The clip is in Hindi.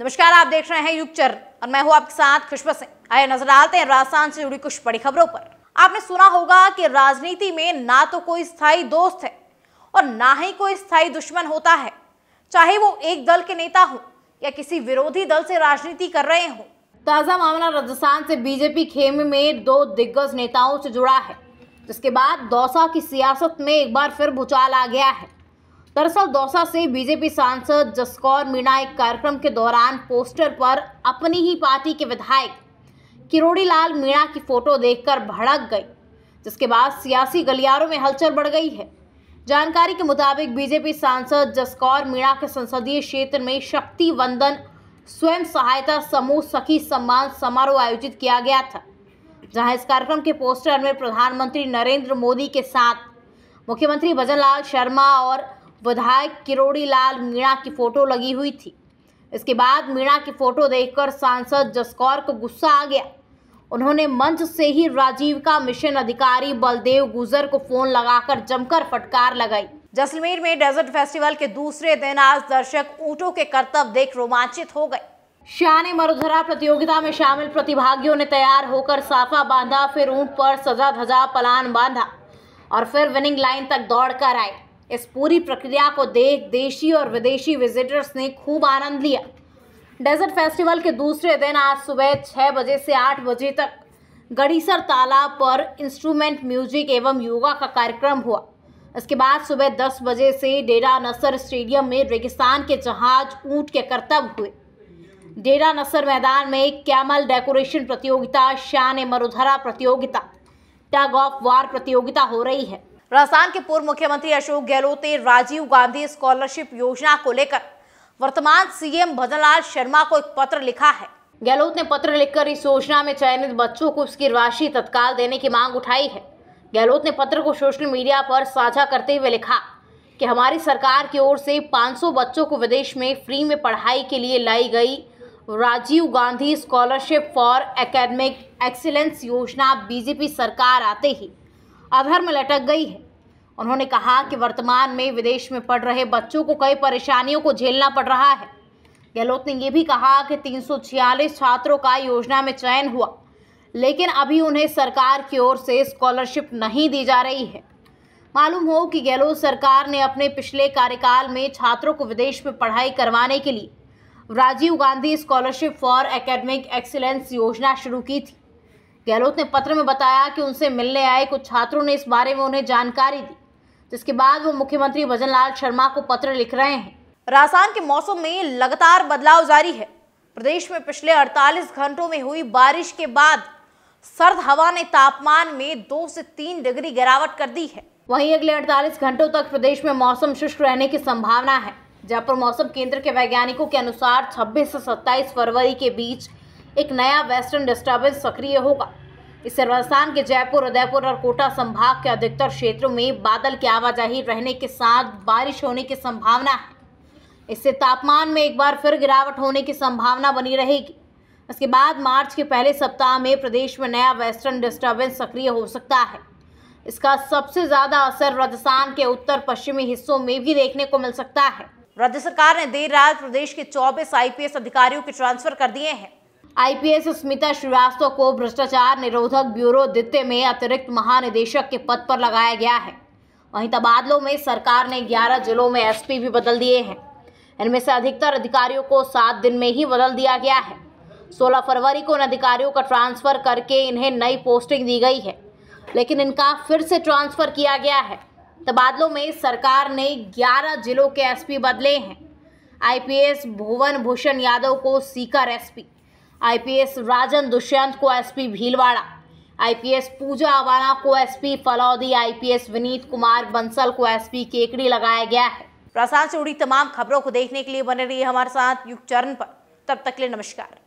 नमस्कार आप देख रहे हैं युगचर और मैं हूं आपके साथ खुशबा सिंह आए नजर डालते हैं राजस्थान से जुड़ी कुछ बड़ी खबरों पर आपने सुना होगा कि राजनीति में ना तो कोई स्थायी दोस्त है और ना ही कोई स्थायी दुश्मन होता है चाहे वो एक दल के नेता हो या किसी विरोधी दल से राजनीति कर रहे हो ताजा मामला राजस्थान से बीजेपी खेमे में दो दिग्गज नेताओं से जुड़ा है जिसके बाद दौसा की सियासत में एक बार फिर भूचाल आ गया है दरअसल दौसा से बीजेपी सांसद जसकौर मीणा एक कार्यक्रम के दौरान पोस्टर पर अपनी ही पार्टी के विधायक किरोड़ी लाल मीणा की फोटो देखकर भड़क गई जिसके बाद सियासी गलियारों में हलचल बढ़ गई है जानकारी के मुताबिक बीजेपी सांसद जसकौर मीणा के संसदीय क्षेत्र में शक्ति वंदन स्वयं सहायता समूह सखी सम्मान समारोह आयोजित किया गया था जहां इस कार्यक्रम के पोस्टर में प्रधानमंत्री नरेंद्र मोदी के साथ मुख्यमंत्री भजनलाल शर्मा और विधायक किरोड़ी लाल मीणा की फ़ोटो लगी हुई थी इसके बाद मीणा की फ़ोटो देखकर सांसद जसकौर को गुस्सा आ गया उन्होंने मंच से ही राजीव का मिशन अधिकारी बलदेव गुजर को फोन लगाकर जमकर फटकार लगाई जैसलमेर में डेजर्ट फेस्टिवल के दूसरे दिन आज दर्शक ऊँटों के करतब देख रोमांचित हो गए श्याने मरुधरा प्रतियोगिता में शामिल प्रतिभागियों ने तैयार होकर साफा बांधा फिर ऊंट पर सजा धजा पलान बांधा और फिर विनिंग लाइन तक दौड़ कर आए इस पूरी प्रक्रिया को देख देशी और विदेशी विजिटर्स ने खूब आनंद लिया डेजर्ट फेस्टिवल के दूसरे दिन आज सुबह छः बजे से आठ बजे तक गड़ीसर तालाब पर इंस्ट्रूमेंट म्यूजिक एवं योगा का कार्यक्रम हुआ इसके बाद सुबह दस बजे से डेरा नसर स्टेडियम में रेगिस्तान के जहाज ऊँट के करतब हुए डेरा नसर मैदान में कैमल डेकोरेशन प्रतियोगिता शान मरुधरा प्रतियोगिता टग ऑफ वार प्रतियोगिता हो रही है राजस्थान के पूर्व मुख्यमंत्री अशोक गहलोत ने राजीव गांधी स्कॉलरशिप योजना को लेकर वर्तमान सीएम भजनलाल शर्मा को एक पत्र लिखा है गहलोत ने पत्र लिखकर इस योजना में चयनित बच्चों को उसकी राशि तत्काल देने की मांग उठाई है गहलोत ने पत्र को सोशल मीडिया पर साझा करते हुए लिखा कि हमारी सरकार की ओर से 500 बच्चों को विदेश में फ्री में पढ़ाई के लिए लाई गई Rajiv Gandhi scholarship for academic excellence योजना बीजेपी सरकार आते ही अधर में लटक गई है उन्होंने कहा कि वर्तमान में विदेश में पढ़ रहे बच्चों को कई परेशानियों को झेलना पड़ रहा है गहलोत ने यह भी कहा कि तीन छात्रों का योजना में चयन हुआ लेकिन अभी उन्हें सरकार की ओर से स्कॉलरशिप नहीं दी जा रही है मालूम हो कि गहलोत सरकार ने अपने पिछले कार्यकाल में छात्रों को विदेश में पढ़ाई करवाने के लिए Rajiv Gandhi scholarship for academic excellence योजना शुरू की थी गहलोत ने पत्र में बताया कि उनसे मिलने आए कुछ छात्रों ने इस बारे में उन्हें जानकारी दी जिसके बाद वो मुख्यमंत्री भजन लाल शर्मा को पत्र लिख रहे हैं राजस्थान के मौसम में लगातार बदलाव जारी है प्रदेश में पिछले 48 घंटों में हुई बारिश के बाद सर्द हवा ने तापमान में दो से तीन डिग्री गिरावट कर दी है वहीं अगले 48 घंटों तक प्रदेश में मौसम शुष्क रहने की संभावना है जयपुर मौसम केंद्र के वैज्ञानिकों के अनुसार 26 से 27 फरवरी के बीच एक नया वेस्टर्न डिस्टर्बेंस सक्रिय होगा इससे राजस्थान के जयपुर उदयपुर और कोटा संभाग के अधिकतर क्षेत्रों में बादल की आवाजाही रहने के साथ बारिश होने की संभावना है इससे तापमान में एक बार फिर गिरावट होने की संभावना बनी रहेगी इसके बाद मार्च के पहले सप्ताह में प्रदेश में नया वेस्टर्न डिस्टर्बेंस सक्रिय हो सकता है इसका सबसे ज़्यादा असर राजस्थान के उत्तर पश्चिमी हिस्सों में भी देखने को मिल सकता है राज्य सरकार ने देर रात प्रदेश के 24 आईपीएस अधिकारियों के ट्रांसफर कर दिए हैं आईपीएस स्मिता श्रीवास्तव को भ्रष्टाचार निरोधक ब्यूरो दित्य में अतिरिक्त महानिदेशक के पद पर लगाया गया है वहीं तबादलों में सरकार ने 11 जिलों में एसपी भी बदल दिए हैं इनमें से अधिकतर अधिकारियों को सात दिन में ही बदल दिया गया है 16 फरवरी को इन अधिकारियों का ट्रांसफ़र करके इन्हें नई पोस्टिंग दी गई है लेकिन इनका फिर से ट्रांसफ़र किया गया है तबादलों में सरकार ने ग्यारह जिलों के एस बदले हैं आई भुवन भूषण यादव को सीकर एस आईपीएस राजन दुष्यंत को एसपी भीलवाड़ा आईपीएस पूजा अवाना को एसपी फलौदी आईपीएस विनीत कुमार बंसल को एसपी केकड़ी लगाया गया है प्रसाद से जुड़ी तमाम खबरों को देखने के लिए बने रही हमारे साथ युग चरण पर तब तक के लिए नमस्कार